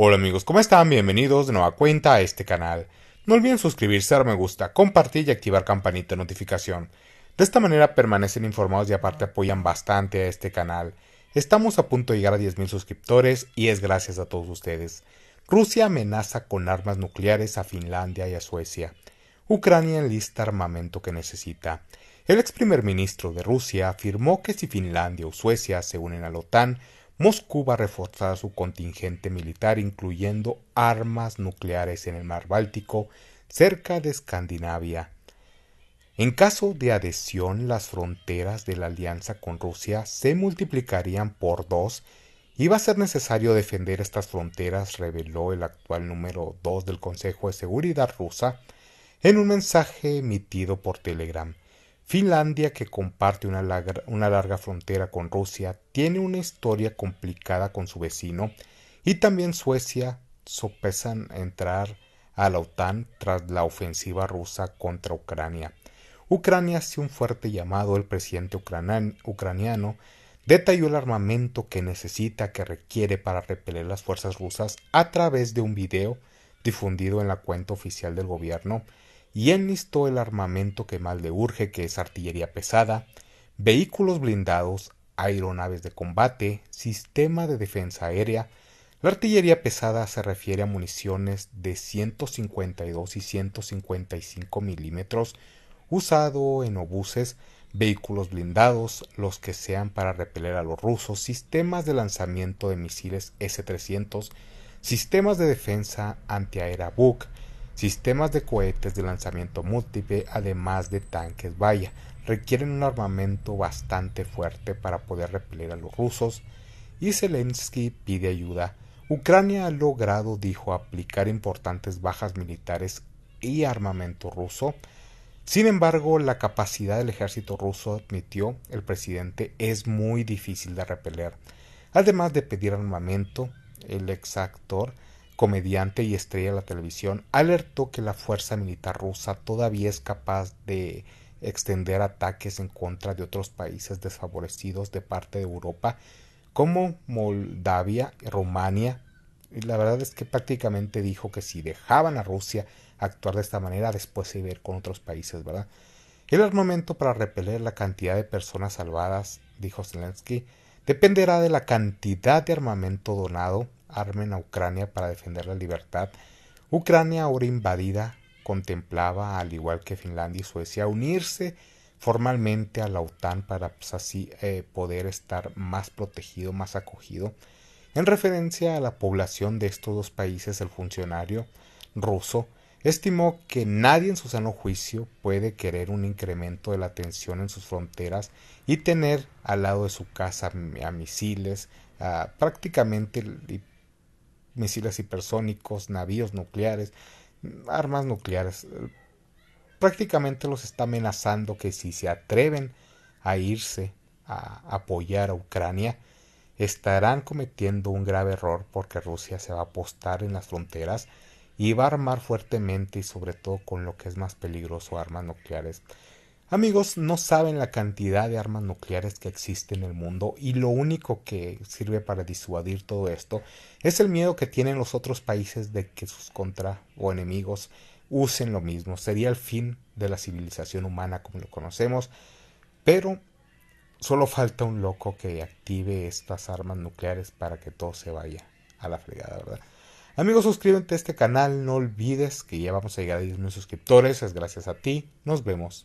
Hola amigos, ¿cómo están? Bienvenidos de nueva cuenta a este canal. No olviden suscribirse, dar me gusta, compartir y activar campanita de notificación. De esta manera permanecen informados y aparte apoyan bastante a este canal. Estamos a punto de llegar a 10.000 suscriptores y es gracias a todos ustedes. Rusia amenaza con armas nucleares a Finlandia y a Suecia. Ucrania lista armamento que necesita. El ex primer ministro de Rusia afirmó que si Finlandia o Suecia se unen a la OTAN, Moscú va a reforzar su contingente militar incluyendo armas nucleares en el mar Báltico cerca de Escandinavia. En caso de adhesión, las fronteras de la alianza con Rusia se multiplicarían por dos y va a ser necesario defender estas fronteras, reveló el actual número 2 del Consejo de Seguridad rusa en un mensaje emitido por Telegram. Finlandia, que comparte una larga, frontera con Rusia, tiene una historia complicada con su vecino y también Suecia sopesan entrar a la OTAN tras la ofensiva rusa contra Ucrania. Ucrania hace un fuerte llamado. El presidente ucraniano detalló el armamento que necesita, que requiere para repeler las fuerzas rusas a través de un video difundido en la cuenta oficial del gobierno y enlistó el armamento que más le urge, que es artillería pesada, vehículos blindados, aeronaves de combate, sistema de defensa aérea. La artillería pesada se refiere a municiones de 152 y 155 milímetros usado en obuses, vehículos blindados, los que sean para repeler a los rusos, sistemas de lanzamiento de misiles S-300, sistemas de defensa antiaérea Buk, Sistemas de cohetes de lanzamiento múltiple, además de tanques Vaya, requieren un armamento bastante fuerte para poder repeler a los rusos y Zelensky pide ayuda. Ucrania ha logrado, dijo, aplicar importantes bajas militares y armamento ruso. Sin embargo, la capacidad del ejército ruso, admitió el presidente, es muy difícil de repeler. Además de pedir armamento, el exactor comediante y estrella de la televisión, alertó que la fuerza militar rusa todavía es capaz de extender ataques en contra de otros países desfavorecidos de parte de Europa, como Moldavia, y Rumania. Y la verdad es que prácticamente dijo que si dejaban a Rusia actuar de esta manera, después se iba con otros países, ¿verdad? El armamento para repeler la cantidad de personas salvadas, dijo Zelensky, dependerá de la cantidad de armamento donado armen a Ucrania para defender la libertad, Ucrania, ahora invadida, contemplaba, al igual que Finlandia y Suecia, unirse formalmente a la OTAN para pues, así eh, poder estar más protegido, más acogido. En referencia a la población de estos dos países, el funcionario ruso estimó que nadie en su sano juicio puede querer un incremento de la tensión en sus fronteras y tener al lado de su casa a misiles, prácticamente misiles hipersónicos, navíos nucleares, armas nucleares. Prácticamente los está amenazando que si se atreven a irse a apoyar a Ucrania, estarán cometiendo un grave error porque Rusia se va a apostar en las fronteras y va a armar fuertemente y sobre todo con lo que es más peligroso, armas nucleares. Amigos, no saben la cantidad de armas nucleares que existe en el mundo y lo único que sirve para disuadir todo esto es el miedo que tienen los otros países de que sus contra o enemigos usen lo mismo. Sería el fin de la civilización humana como lo conocemos, pero solo falta un loco que active estas armas nucleares para que todo se vaya a la fregada, ¿verdad? Amigos, suscríbete a este canal, no olvides que ya vamos a llegar a 10.000 suscriptores, es gracias a ti, nos vemos.